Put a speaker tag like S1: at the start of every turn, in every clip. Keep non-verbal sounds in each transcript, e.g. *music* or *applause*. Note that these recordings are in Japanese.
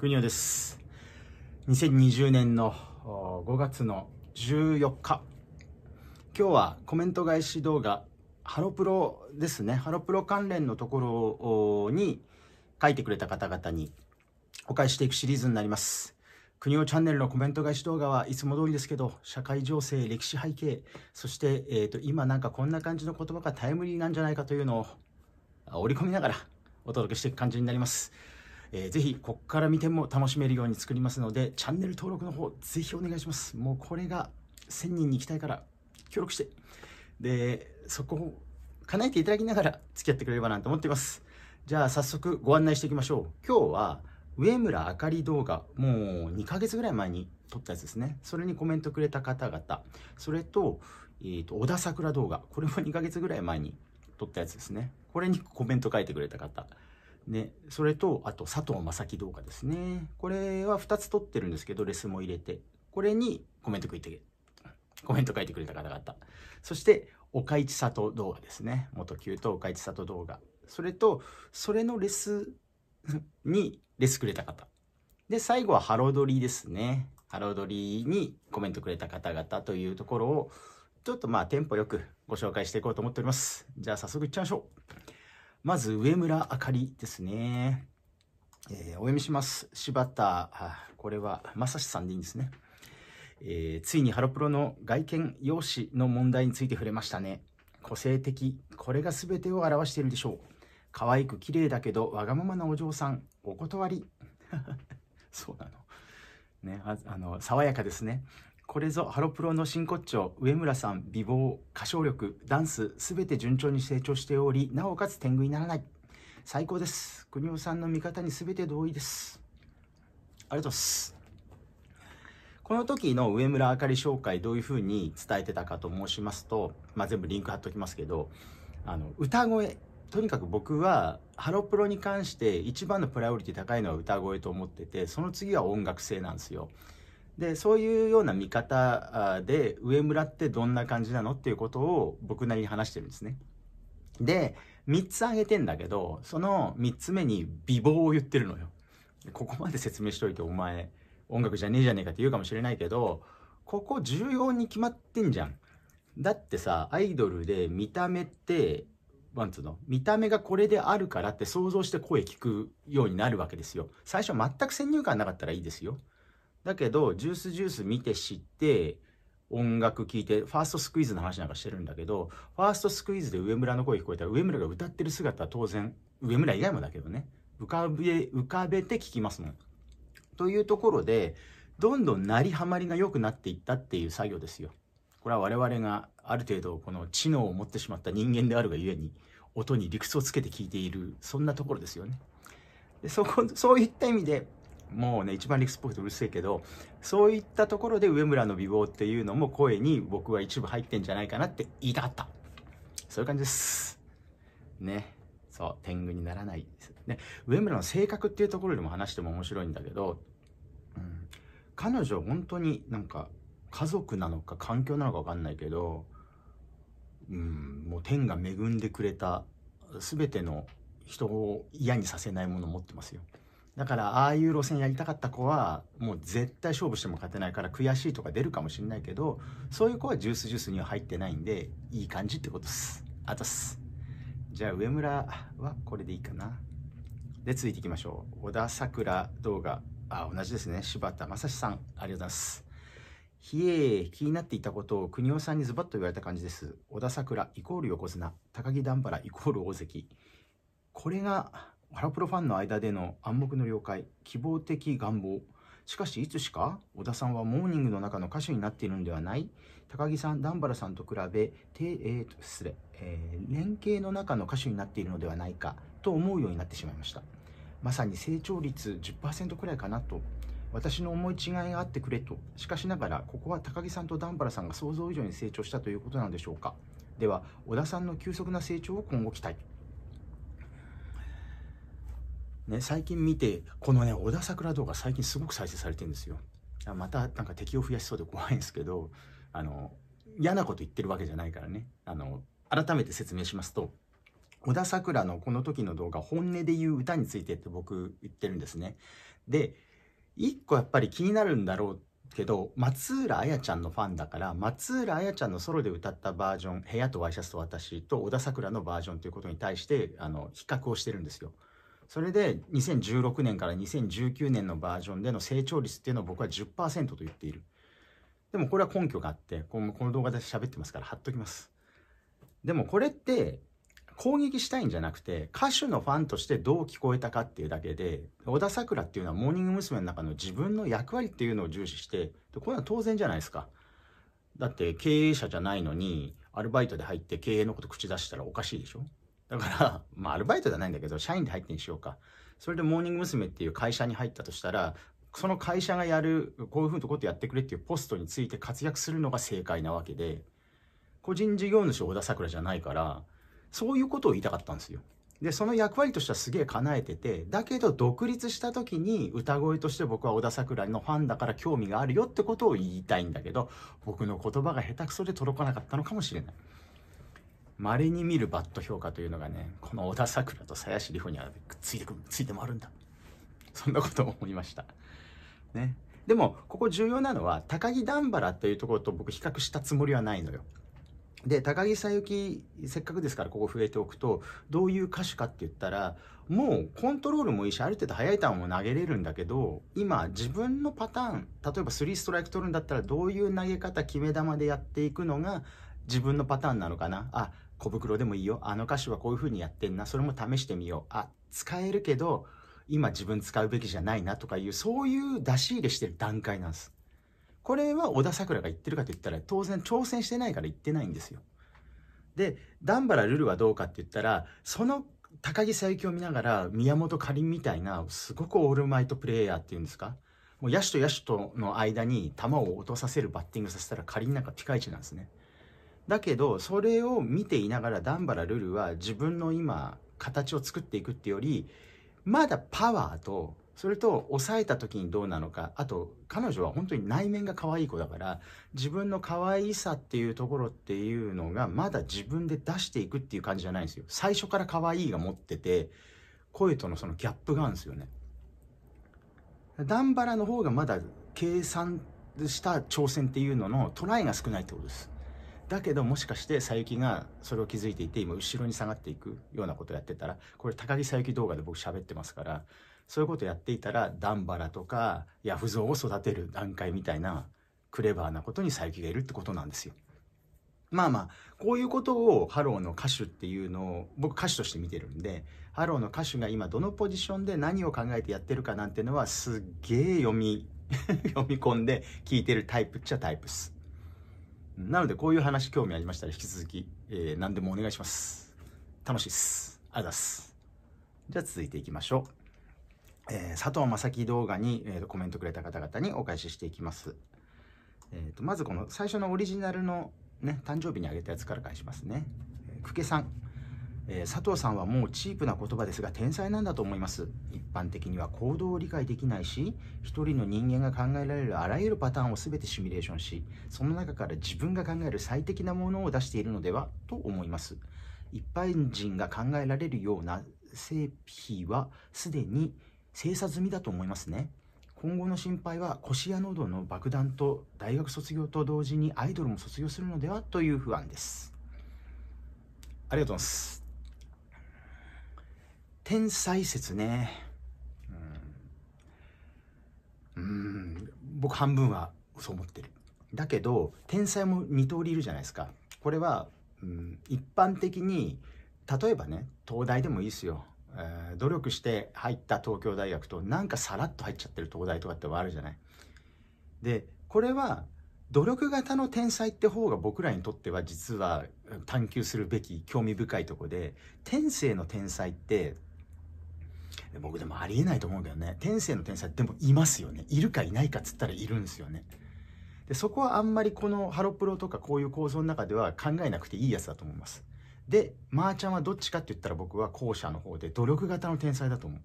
S1: 国尾です2020年の5月の14日今日はコメント返し動画ハロプロですねハロプロ関連のところに書いてくれた方々にお返していくシリーズになります国尾チャンネルのコメント返し動画はいつも通りですけど社会情勢歴史背景そして、えーと今なんかこんな感じの言葉がタイムリーなんじゃないかというのを織り込みながらお届けしていく感じになりますえー、ぜひここから見ても楽しめるように作りますのでチャンネル登録の方ぜひお願いしますもうこれが1000人に行きたいから協力してでそこを叶えていただきながら付き合ってくれればなと思っていますじゃあ早速ご案内していきましょう今日は上村あかり動画もう2ヶ月ぐらい前に撮ったやつですねそれにコメントくれた方々それと,、えーと、と小田桜動画これも2ヶ月ぐらい前に撮ったやつですねこれにコメント書いてくれた方ね、それと、あと佐藤正樹動画ですね。これは2つ撮ってるんですけど、レスも入れて。これにコメント書いて、コメント書いてくれた方々。そして、岡市里動画ですね。元旧と岡市里動画。それと、それのレスにレスくれた方。で、最後はハロドリですね。ハロドリにコメントくれた方々というところを、ちょっとまあテンポよくご紹介していこうと思っております。じゃあ早速いっちゃいましょう。まず、上村あかりですね。えー、お読みします。柴田、あこれは、正志さんでいいんですね。えー、ついにハロプロの外見用紙の問題について触れましたね。個性的、これが全てを表しているでしょう。可愛く綺麗だけど、わがままなお嬢さん、お断り。*laughs* そうなの。ね、ああの爽やかですね。これぞハロプロの真骨頂上村さん美貌歌唱力ダンス全て順調に成長しておりなおかつ天狗にならない最高です国尾さんの見方に全て同意ですありがとうございますこの時の上村あかり紹介どういうふうに伝えてたかと申しますと、まあ、全部リンク貼っときますけどあの歌声とにかく僕はハロプロに関して一番のプライオリティ高いのは歌声と思っててその次は音楽性なんですよでそういうような見方で上村ってどんな感じなのっていうことを僕なりに話してるんですね。で3つ挙げてんだけどその3つ目に美貌を言ってるのよ。ここまで説明しといてお前音楽じゃねえじゃねえかって言うかもしれないけどここ重要に決まってんじゃん。だってさアイドルで見た目ってなんつうの見た目がこれであるからって想像して声聞くようになるわけですよ。最初全く先入観なかったらいいですよ。だけど、ジュースジュース見て知って、音楽聴いて、ファーストスクイーズの話なんかしてるんだけど、ファーストスクイーズで上村の声聞こえたら、上村が歌ってる姿は当然、上村以外もだけどね、浮かべ、浮かべて聞きますもん。というところで、どんどんなりはまりが良くなっていったっていう作業ですよ。これは我々がある程度この知能を持ってしまった人間であるがゆえに、音に理屈をつけて聞いている、そんなところですよね。でそこ、そういった意味で、もうね、一番リスっぽくてうるせえけど、そういったところで上村の美貌っていうのも声に僕は一部入ってんじゃないかなって言いたかった。そういう感じです。ね。そう、天狗にならないです。ね、上村の性格っていうところでも話しても面白いんだけど、うん、彼女本当になんか家族なのか環境なのか分かんないけど、うん、もう天が恵んでくれた全ての人を嫌にさせないものを持ってますよ。だからああいう路線やりたかった子はもう絶対勝負しても勝てないから悔しいとか出るかもしれないけどそういう子はジュースジュースには入ってないんでいい感じってことっすあとっすじゃあ上村はこれでいいかなで続いていきましょう小田さくら動画あ同じですね柴田正史さんありがとうございますひえ気になっていたことを国尾さんにズバッと言われた感じです小田さくらイコール横綱高木段原イコール大関これがハロプロファンの間での暗黙の了解、希望的願望。しかしいつしか小田さんはモーニングの中の歌手になっているのではない高木さん、段原さんと比べ、てえー、と失礼、えー、連携の中の歌手になっているのではないかと思うようになってしまいました。まさに成長率10%くらいかなと私の思い違いがあってくれとしかしながらここは高木さんと段原さんが想像以上に成長したということなんでしょうかでは小田さんの急速な成長を今後期待ね、最近見て、このね、小田桜動画最近すごく再生されてるんですよ。またなんか敵を増やしそうで怖いんですけど、あの、嫌なこと言ってるわけじゃないからね。あの、改めて説明しますと、小田桜のこの時の動画、本音で言う歌についてって僕言ってるんですね。で、一個やっぱり気になるんだろうけど、松浦彩ちゃんのファンだから、松浦彩ちゃんのソロで歌ったバージョン、部屋とワイシャツと私と小田桜のバージョンということに対して、あの、比較をしてるんですよ。それで2016年から2019年のバージョンでの成長率っていうのを僕は10%と言っている。でもこれは根拠があって、このこの動画で喋ってますから貼っときます。でもこれって攻撃したいんじゃなくて、歌手のファンとしてどう聞こえたかっていうだけで、小田桜っていうのはモーニング娘。の中の自分の役割っていうのを重視して、これは当然じゃないですか。だって経営者じゃないのに、アルバイトで入って経営のこと口出したらおかしいでしょだから、*laughs* まあ、アルバイトじゃないんだけど、社員で入ってにしようか。それでモーニング娘。っていう会社に入ったとしたら、その会社がやる、こういうふうなことやってくれっていうポストについて活躍するのが正解なわけで、個人事業主小田桜じゃないから、そういうことを言いたかったんですよ。で、その役割としてはすげえ叶えてて、だけど独立した時に歌声として僕は小田桜のファンだから興味があるよってことを言いたいんだけど、僕の言葉が下手くそで届かなかったのかもしれない。稀に見るバット評価というのがね、この小田桜と鞘師里穂にはくっついてくる、ついて回るんだ。そんなことを思いました。ね。でも、ここ重要なのは、高木段原というところと僕比較したつもりはないのよ。で、高木さゆき、せっかくですからここ触れておくと、どういう歌手かって言ったら、もうコントロールもいいし、ある程度速い球も投げれるんだけど、今自分のパターン、例えば3ストライク取るんだったら、どういう投げ方、決め球でやっていくのが自分のパターンなのかな。あ、小袋でもいいよ。あの歌詞はこういう風にやってんな。それも試してみよう。あ、使えるけど、今自分使うべきじゃないなとかいう、そういう出し入れしてる段階なんです。これは小田桜が言ってるかと言ったら、当然挑戦してないから言ってないんですよ。で、段原ルルはどうかって言ったら、その高木佐伯を見ながら、宮本かりんみたいな、すごくオールマイトプレーヤーっていうんですかもう野手と野手との間に球を落とさせるバッティングさせたらかりんなんかピカイチなんですね。だけどそれを見ていながら段原ルルは自分の今形を作っていくってよりまだパワーとそれと抑えた時にどうなのかあと彼女は本当に内面が可愛い子だから自分の可愛さっていうところっていうのがまだ自分で出していくっていう感じじゃないんですよ最初から可愛いが持ってて声とのそのギャップがあるんですよねダンバラの方がまだ計算した挑戦っていうののトライが少ないってことですだけどもしかして佐伯がそれを気づいていて今後ろに下がっていくようなことをやってたらこれ高木佐伯動画で僕喋ってますからそういうことやっていたら段原とかヤフゾウを育てる段階みたいなクレバーなことに佐伯がいるってことなんですよ。まあまあこういうことをハローの歌手っていうのを僕歌手として見てるんでハローの歌手が今どのポジションで何を考えてやってるかなんてのはすっげえ読み *laughs* 読み込んで聞いてるタイプっちゃタイプっす。なのでこういう話興味ありましたら引き続き、えー、何でもお願いします楽しいっすありがとうございますじゃあ続いていきましょう、えー、佐藤正樹動画に、えー、コメントくれた方々にお返ししていきます、えーと、まずこの最初のオリジナルのね誕生日にあげたやつから返しますね久けさんえ佐藤さんはもうチープな言葉ですが天才なんだと思います一般的には行動を理解できないし一人の人間が考えられるあらゆるパターンを全てシミュレーションしその中から自分が考える最適なものを出しているのではと思います一般人が考えられるような製品はすでに精査済みだと思いますね今後の心配は腰や喉の爆弾と大学卒業と同時にアイドルも卒業するのではという不安ですありがとうございます天才説ね。うん、うん僕半分はそう思ってる。だけど、天才も2通りいるじゃないですか。これは、うん、一般的に、例えばね、東大でもいいですよ。えー、努力して入った東京大学と、なんかさらっと入っちゃってる東大とかってあるじゃない。で、これは、努力型の天才って方が僕らにとっては実は探求するべき興味深いとこで天性の天才って僕でもありえないと思うけどね天性の天才でもいますよねいるかいないかっつったらいるんですよねでそこはあんまりこのハロプロとかこういう構造の中では考えなくていいやつだと思いますでまー、ちゃんはどっちかって言ったら僕は後者の方で努力型の天才だと思う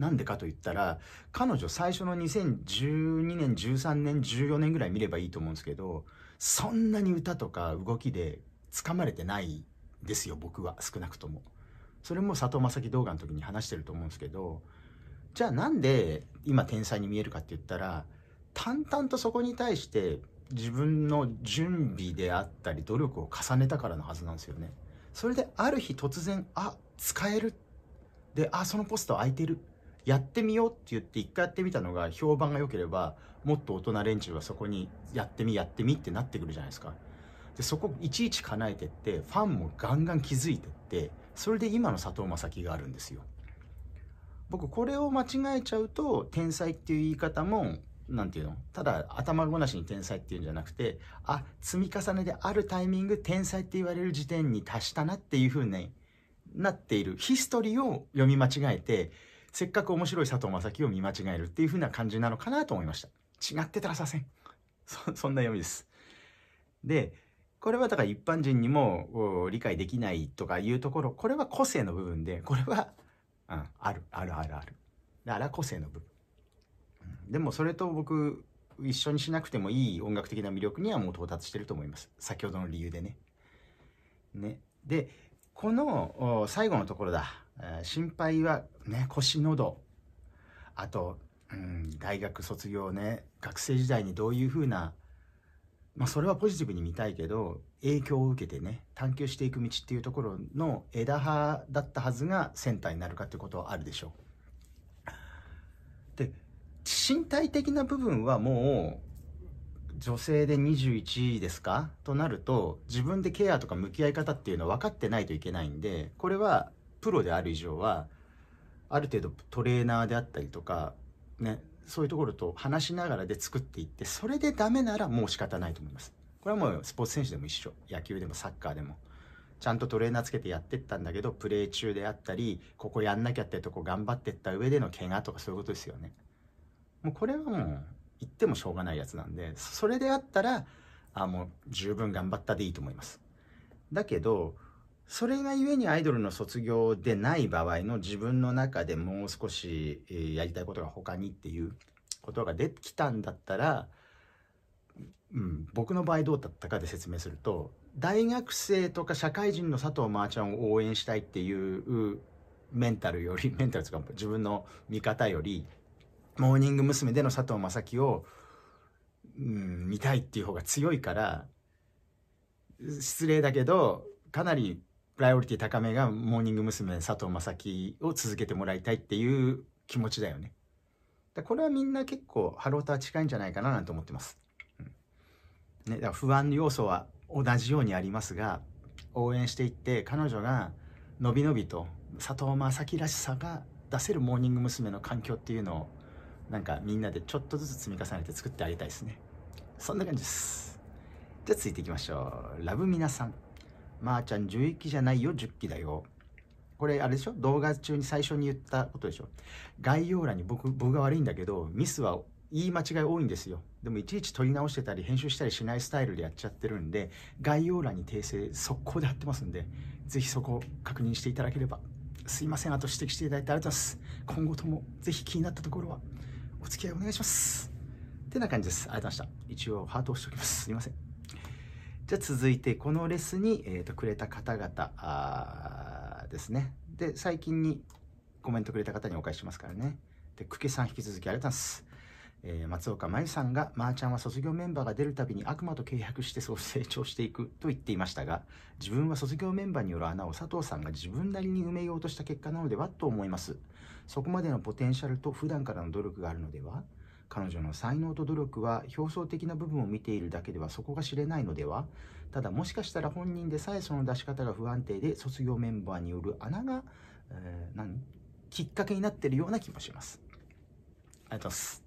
S1: なんでかと言ったら彼女最初の2012年13年14年ぐらい見ればいいと思うんですけどそんなに歌とか動きでつかまれてないですよ僕は少なくともそれも佐藤正樹動画の時に話してると思うんですけどじゃあなんで今天才に見えるかって言ったら淡々とそこに対して自分の準備であったり努力を重ねたからのはずなんですよね。それである日突然あ使えるであそのポスト空いてるやってみようって言って一回やってみたのが評判が良ければもっと大人連中はそこにやってみやってみってなってくるじゃないですか。でそこいちいち叶えてってファンもガンガン気づいてってそれで今の佐藤正樹があるんですよ僕これを間違えちゃうと天才っていう言い方も何て言うのただ頭ごなしに天才っていうんじゃなくてあ積み重ねであるタイミング天才って言われる時点に達したなっていうふうになっているヒストリーを読み間違えてせっかく面白い佐藤正樹を見間違えるっていうふうな感じなのかなと思いました違ってたらさせんそんな読みですでこれはだから一般人にも理解できないとかいうところ、これは個性の部分で、これは、うん、ある、あるあるある。だから個性の部分。うん、でもそれと僕、一緒にしなくてもいい音楽的な魅力にはもう到達してると思います。先ほどの理由でね。ね。で、この最後のところだ。心配はね、腰、喉。あと、うん、大学卒業ね、学生時代にどういうふうなまあ、それはポジティブに見たいけど影響を受けてね探求していく道っていうところの枝葉だったはずがセンターになるかってことはあるでしょう。で身体的な部分はもう女性で21位ですかとなると自分でケアとか向き合い方っていうのは分かってないといけないんでこれはプロである以上はある程度トレーナーであったりとかねそういうところと話しながらで作っていってそれでダメならもう仕方ないと思いますこれはもうスポーツ選手でも一緒野球でもサッカーでもちゃんとトレーナーつけてやってったんだけどプレー中であったりここやんなきゃってとこ頑張ってった上での怪我とかそういうことですよねもうこれはもう言ってもしょうがないやつなんでそれであったらあもう十分頑張ったでいいと思いますだけどそれがゆえにアイドルの卒業でない場合の自分の中でもう少し、やりたいことが他にっていうことができたんだったら、うん、僕の場合どうだったかで説明すると大学生とか社会人の佐藤真ちゃんを応援したいっていうメンタルより *laughs* メンタルとか自分の見方よりモーニング娘。での佐藤正樹を、うん、見たいっていう方が強いから失礼だけどかなりプライオリティ高めがモーニング娘。佐藤正樹を続けてもらいたいっていう気持ちだよね。だこれはみんな結構ハローター近いんじゃないかななんて思ってます。うん、ね、だら不安の要素は同じようにありますが応援していって彼女が伸び伸びと佐藤正樹らしさが出せるモーニング娘。の環境っていうのをなんかみんなでちょっとずつ積み重ねて作ってあげたいですね。そんな感じです。じゃあ続いていきましょう。ラブ皆さん。まー、あ、ちゃん11期じゃないよ、10期だよ。これあれでしょ動画中に最初に言ったことでしょ概要欄に僕僕が悪いんだけどミスは言い間違い多いんですよでもいちいち取り直してたり編集したりしないスタイルでやっちゃってるんで概要欄に訂正速攻で貼ってますんで是非そこを確認していただければすいませんあと指摘していただいてありがとうございます今後とも是非気になったところはお付き合いお願いしますてな感じですありがとうございました一応ハート押しておきますすいませんじゃあ続いてこのレスに、えーと、くれた方々ですね。で、最近にコメントくれた方にお返ししますからね。で、久家さん引き続きありがとうございます。えー、松岡真由さんが、まー、あ、ちゃんは卒業メンバーが出るたびに悪魔と契約してそう成長していくと言っていましたが、自分は卒業メンバーによる穴を佐藤さんが自分なりに埋めようとした結果なのではと思います。そこまでのポテンシャルと普段からの努力があるのでは彼女の才能と努力は表層的な部分を見ているだけではそこが知れないのではただもしかしたら本人でさえその出し方が不安定で卒業メンバーによる穴が、えー、何きっかけになってるような気もしますありがとうございます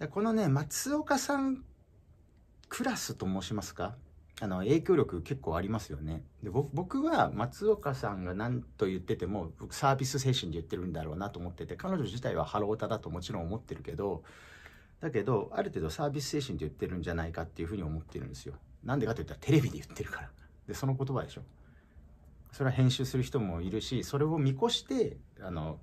S1: でこのね松岡さんクラスと申しますかあの影響力結構ありますよねで僕は松岡さんが何と言ってても僕サービス精神で言ってるんだろうなと思ってて彼女自体はハロータだともちろん思ってるけどだけどある程度サービス精神で言ってるんじゃないかっていうふうに思ってるんですよなんでかといったらテレビで言ってるからでその言葉でしょそれは編集する人もいるしそれを見越してあの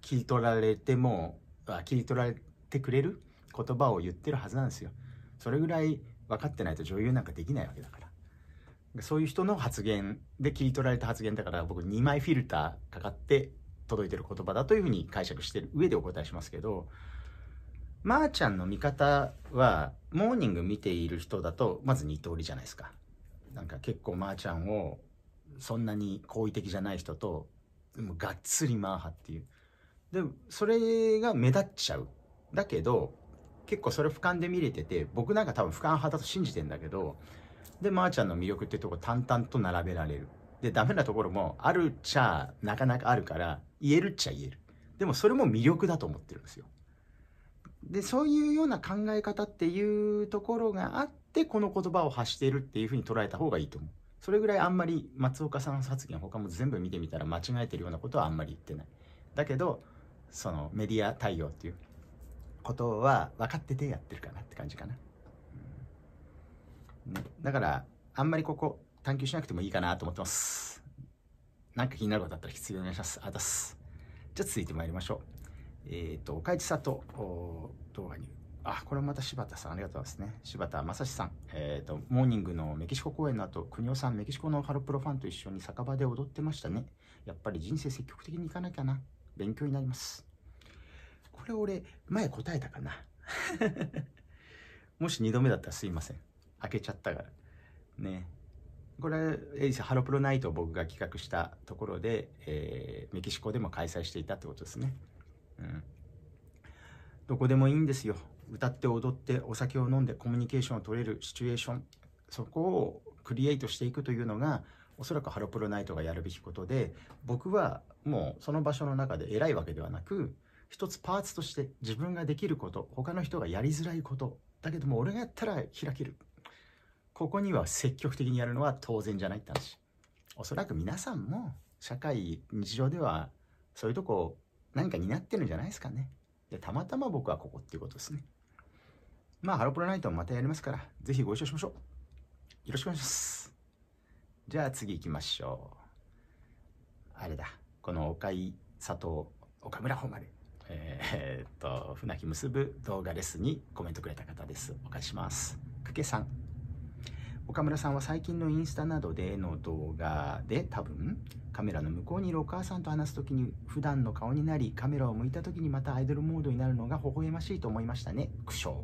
S1: 切り取られてもあ切り取られてくれる言葉を言ってるはずなんですよそれぐらい分かってないと女優なんかできないわけだからそういう人の発言で切り取られた発言だから僕2枚フィルターかかって届いてる言葉だというふうに解釈してる上でお答えしますけどまー、あ、ちゃんの見方はモーニング見ている人だとまず2通りじゃないですか。なんか結構まー、ちゃんをそんなに好意的じゃない人ともうがっつりマーハっていうでそれが目立っちゃうだけど結構それ俯瞰で見れてて、僕なんか多分俯瞰派だと信じてんだけど、で、まー、あ、ちゃんの魅力っていうとこ淡々と並べられる。で、ダメなところもあるっちゃなかなかあるから、言えるっちゃ言える。でもそれも魅力だと思ってるんですよ。で、そういうような考え方っていうところがあって、この言葉を発しているっていうふうに捉えた方がいいと思う。それぐらいあんまり松岡さんの発言他も全部見てみたら間違えてるようなことはあんまり言ってない。だけど、そのメディア対応っていうことは分かっててやってるかなって感じかな、うん、ね、だからあんまりここ探求しなくてもいいかなと思ってますなんか気になることあったら必要お願いしますあたすじゃあ続いてまいりましょうえっ、ー、と岡市里動画にあこれまた柴田さんありがとうございますね柴田正史さん、えーと、モーニングのメキシコ公演の後国尾さんメキシコのハロプロファンと一緒に酒場で踊ってましたねやっぱり人生積極的にいかなきゃな勉強になりますこれ俺、前答えたかな *laughs* もし2度目だったらすいません。開けちゃったから。ね。これ、エイスハロプロナイトを僕が企画したところで、えー、メキシコでも開催していたってことですね。うん。どこでもいいんですよ。歌って踊ってお酒を飲んでコミュニケーションを取れるシチュエーション。そこをクリエイトしていくというのが、おそらくハロプロナイトがやるべきことで、僕はもうその場所の中で偉いわけではなく、一つパーツとして自分ができること他の人がやりづらいことだけども俺がやったら開けるここには積極的にやるのは当然じゃないって話おそらく皆さんも社会日常ではそういうとこ何か担ってるんじゃないですかねでたまたま僕はここっていうことですねまあハロプロナイトもまたやりますからぜひご一緒しましょうよろしくお願いしますじゃあ次行きましょうあれだこの岡井佐藤岡村誉えー、っと、船木結ぶ動画レッスンにコメントくれた方です。お返しします。くけさん。岡村さんは最近のインスタなどでの動画で多分カメラの向こうにいるお母さんと話す時に普段の顔になりカメラを向いた時にまたアイドルモードになるのが微笑ましいと思いましたね苦笑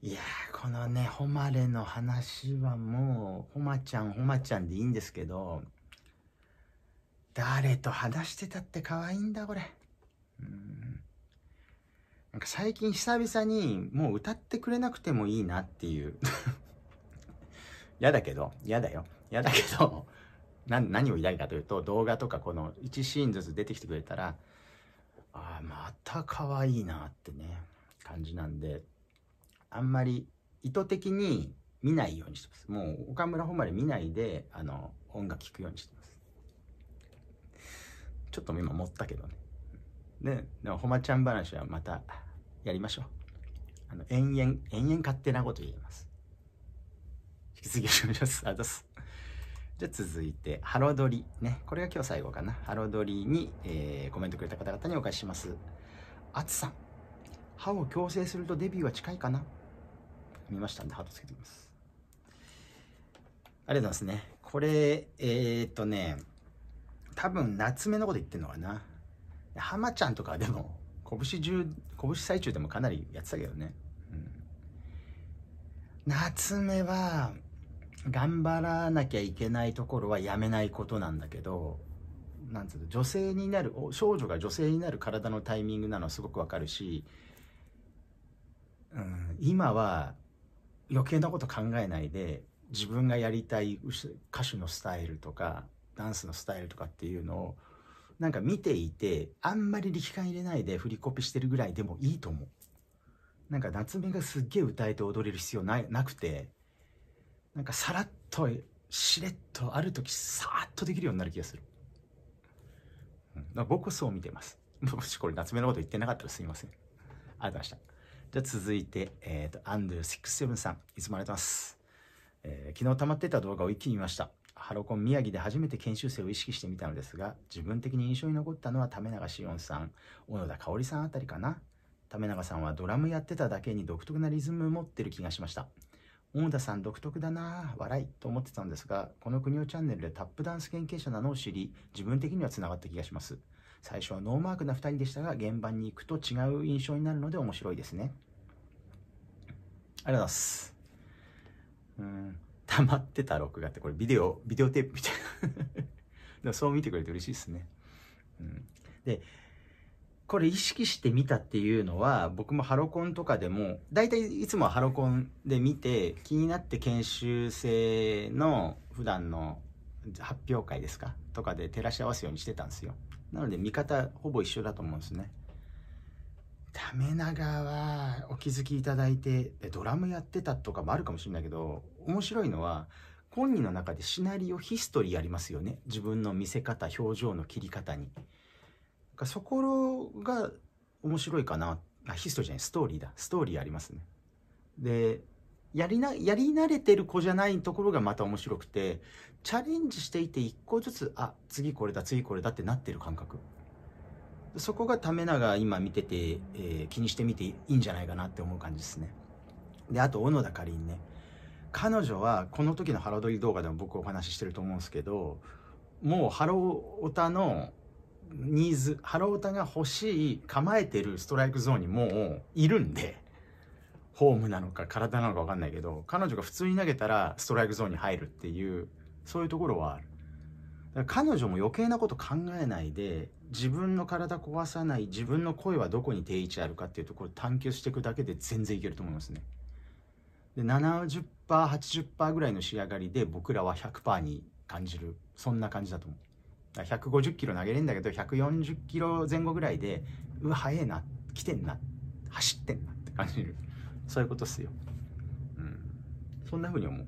S1: いやこのね誉れの話はもうほまちゃんほまちゃんでいいんですけど誰と話してたって可愛いんだ、これ。うんなんか最近久々にもう歌ってくれなくてもいいなっていう。嫌 *laughs* だけど、嫌だよ。嫌だけど、*laughs* 何を抱いたかというと、動画とかこの1シーンずつ出てきてくれたら、ああ、また可愛いなってね、感じなんで、あんまり意図的に見ないようにしてます。もう岡村本まで見ないで、あの、音楽聴くようにしてます。ちょっと今持ったけどね。で、でも、ほまちゃん話はまたやりましょう。あの、延々、延々勝手なこと言います。引き続き願いします。あざす。じゃあ続いて、ハロドリ。ね。これが今日最後かな。ハロドリに、えー、コメントくれた方々にお返しします。あつさん。歯を矯正するとデビューは近いかな見ましたんで、ハートつけてみます。ありがとうございますね。これ、えー、っとね、多分夏目のこと言ってんのかな浜ちゃんとかでも拳中拳最中でもかなりやってたけどね、うん、夏目は頑張らなきゃいけないところはやめないことなんだけどなんつうの女性になる少女が女性になる体のタイミングなのはすごくわかるし、うん、今は余計なこと考えないで自分がやりたい歌手のスタイルとかダンスのスタイルとかっていうのをなんか見ていてあんまり力感入れないで振りコピしてるぐらいでもいいと思うなんか夏目がすっげえ歌えて踊れる必要ないなくてなんかさらっとしれっとある時さーっとできるようになる気がする、うん、僕はそう見てます *laughs* もしこれ夏目のこと言ってなかったらすいませんありがとうございましたじゃ続いて、えっ、ー、と、アンドゥ67さん、いつもありがとうございます。えー、昨日溜まってた動画を一気に見ました。ハロコン宮城で初めて研修生を意識してみたのですが自分的に印象に残ったのは為永志音さん小野田香織さんあたりかな為永さんはドラムやってただけに独特なリズムを持ってる気がしました小野田さん独特だな笑いと思ってたんですがこの国をチャンネルでタップダンス研究者なのを知り自分的にはつながった気がします最初はノーマークな2人でしたが現場に行くと違う印象になるので面白いですねありがとうございますうん溜まってた録画って、これビデオ、ビデオテープみたいなでもそう見てくれて嬉しいですね。うん。で、これ意識して見たっていうのは、僕もハロコンとかでも、大体いつもハロコンで見て、気になって研修生の普段の発表会ですかとかで照らし合わすようにしてたんですよ。なので見方ほぼ一緒だと思うんですね。ためながはお気づきいただいて、ドラムやってたとかもあるかもしれないけど、面白いのは、本人の中でシナリオヒストリーありますよね。自分の見せ方、表情の切り方に。そこが面白いかな。あ、ヒストリーじゃない、ストーリーだ。ストーリーありますね。で、やりな、やり慣れてる子じゃないところがまた面白くて、チャレンジしていて一個ずつ、あ、次これだ、次これだってなってる感覚。そこがためなが今見てて、えー、気にしてみていいんじゃないかなって思う感じですね。で、あと、小野田かりんね。彼女はこの時のハロドリ動画でも僕お話ししてると思うんですけどもうハローオタのニーズハローオタが欲しい構えてるストライクゾーンにもういるんでホームなのか体なのか分かんないけど彼女が普通に投げたらストライクゾーンに入るっていうそういうところはある。彼女も余計なこと考えないで自分の体壊さない自分の声はどこに定位置あるかっていうところ探求していくだけで全然いけると思いますね。で70%、80%ぐらいの仕上がりで僕らは100%に感じる。そんな感じだと思う。150キロ投げれんだけど、140キロ前後ぐらいで、うわ、速えな、来てんな、走ってんなって感じる。そういうことっすよ。うん。そんな風に思う。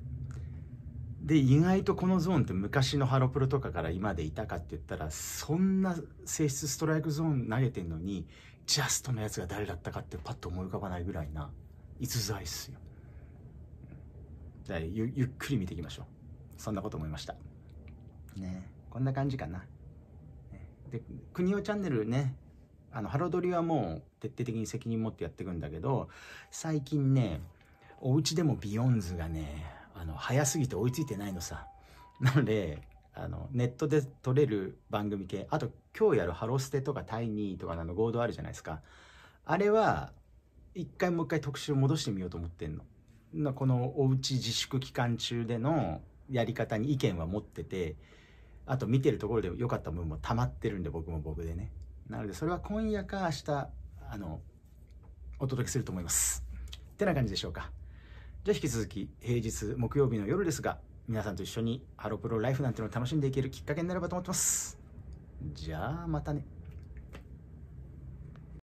S1: で、意外とこのゾーンって昔のハロプロとかから今でいたかって言ったら、そんな性質ストライクゾーン投げてんのに、ジャストのやつが誰だったかってパッと思い浮かばないぐらいな逸材っすよ。でゆゆっくり見ていきましょうそんなこと思いましたねこんな感じかなで国尾チャンネルねあのハロドリはもう徹底的に責任持ってやっていくんだけど最近ねお家でもビヨンズがねあの早すぎて追いついてないのさなのであのネットで撮れる番組系あと今日やるハロステとかタイニーとかの合同あるじゃないですかあれは一回もう一回特集を戻してみようと思ってんののこのおうち自粛期間中でのやり方に意見は持っててあと見てるところで良かった部分も溜まってるんで僕も僕でねなのでそれは今夜か明日あのお届けすると思いますってな感じでしょうかじゃあ引き続き平日木曜日の夜ですが皆さんと一緒にハロプロライフなんてのを楽しんでいけるきっかけになればと思ってますじゃあまたね